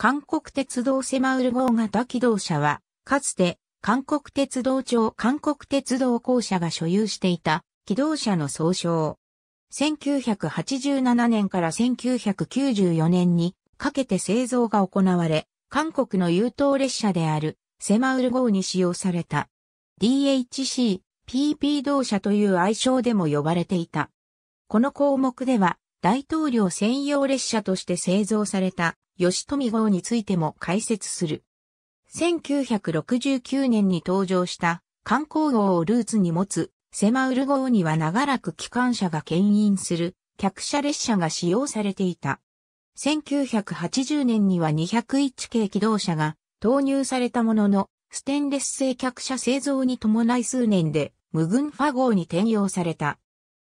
韓国鉄道セマウル号型機動車は、かつて、韓国鉄道庁韓国鉄道公社が所有していた機動車の総称。1987年から1994年にかけて製造が行われ、韓国の優等列車であるセマウル号に使用された。DHC、PP 同車という愛称でも呼ばれていた。この項目では、大統領専用列車として製造された吉富号についても解説する。1969年に登場した観光号をルーツに持つセマウル号には長らく機関車が牽引する客車列車が使用されていた。1980年には201系機動車が投入されたものの、ステンレス製客車製造に伴い数年で無群ファ号に転用された。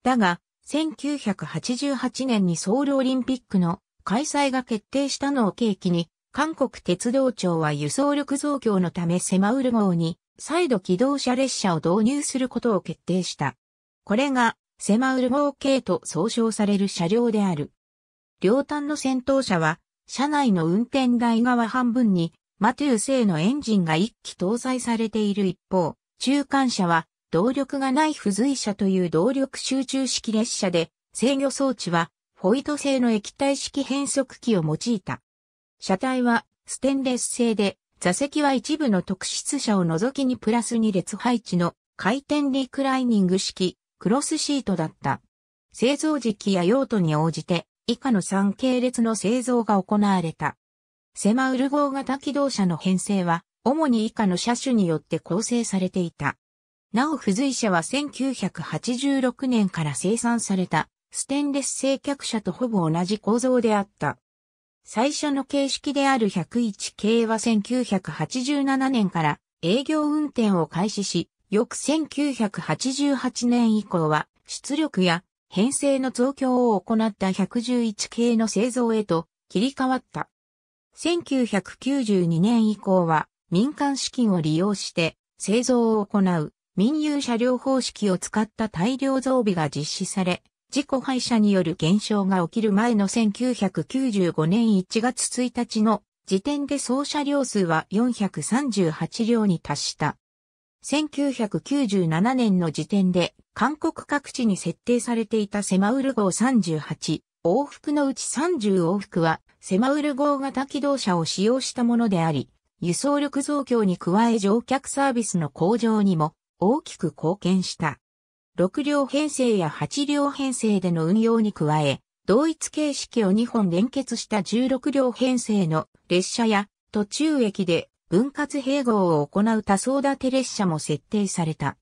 だが、1988年にソウルオリンピックの開催が決定したのを契機に、韓国鉄道庁は輸送力増強のためセマウル号に再度機動車列車を導入することを決定した。これがセマウル号系と総称される車両である。両端の先頭車は、車内の運転台側半分にマトゥー製のエンジンが1機搭載されている一方、中間車は動力がない付随車という動力集中式列車で、制御装置はホイト製の液体式変速機を用いた。車体はステンレス製で、座席は一部の特質車を除きにプラス2列配置の回転リクライニング式クロスシートだった。製造時期や用途に応じて以下の3系列の製造が行われた。セマウル号型機動車の編成は主に以下の車種によって構成されていた。なお付随車は1986年から生産されたステンレス製客車とほぼ同じ構造であった。最初の形式である101系は1987年から営業運転を開始し、翌1988年以降は出力や編成の増強を行った111系の製造へと切り替わった。1992年以降は民間資金を利用して製造を行う民有車両方式を使った大量増備が実施され、自己廃車による減少が起きる前の1995年1月1日の時点で総車両数は438両に達した。1997年の時点で韓国各地に設定されていたセマウル号38往復のうち30往復はセマウル号型機動車を使用したものであり、輸送力増強に加え乗客サービスの向上にも大きく貢献した。6両編成や8両編成での運用に加え、同一形式を2本連結した16両編成の列車や途中駅で分割併合を行う多層立て列車も設定された。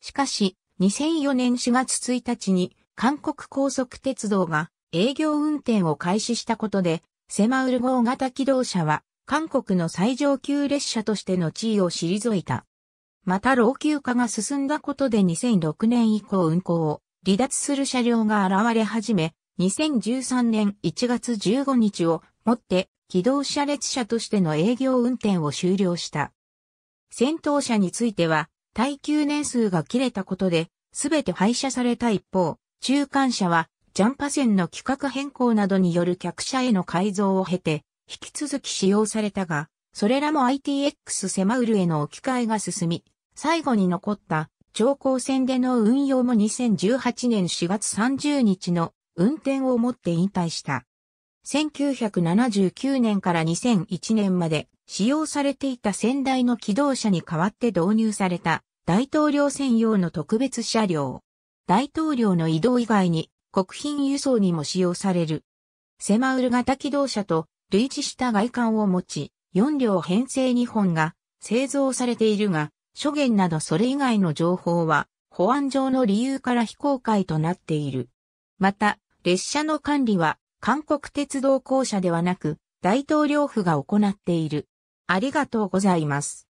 しかし、2004年4月1日に韓国高速鉄道が営業運転を開始したことで、セマウル号型機動車は韓国の最上級列車としての地位を退いた。また老朽化が進んだことで2006年以降運行を離脱する車両が現れ始め、2013年1月15日をもって機動車列車としての営業運転を終了した。戦闘車については、耐久年数が切れたことで、すべて廃車された一方、中間車は、ジャンパ線の規格変更などによる客車への改造を経て、引き続き使用されたが、それらも ITX セマウルへの置き換えが進み、最後に残った超高線での運用も2018年4月30日の運転をもって引退した。1979年から2001年まで使用されていた先代の機動車に代わって導入された大統領専用の特別車両。大統領の移動以外に国賓輸送にも使用される。セマウル型機動車と類似した外観を持ち、4両編成2本が製造されているが、諸言などそれ以外の情報は、保安上の理由から非公開となっている。また、列車の管理は、韓国鉄道公社ではなく、大統領府が行っている。ありがとうございます。